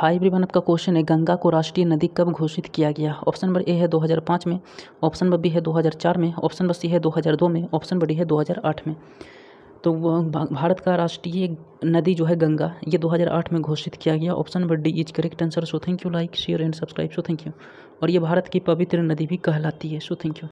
hi everyone आपका question है गंगा को राष्ट्रीय नदी कब घोषित किया गया ऑप्शन नंबर ए है 2005 में ऑप्शन नंबर बी है 2004 में ऑप्शन नंबर सी है 2002 में ऑप्शन नंबर डी है 2008 में तो भारत का राष्ट्रीय नदी जो है गंगा ये 2008 में घोषित किया गया option number D is correct answer so thank you like share and subscribe so thank you और ये भारत की पवित्र नदी भी कहलाती है सो थैंक यू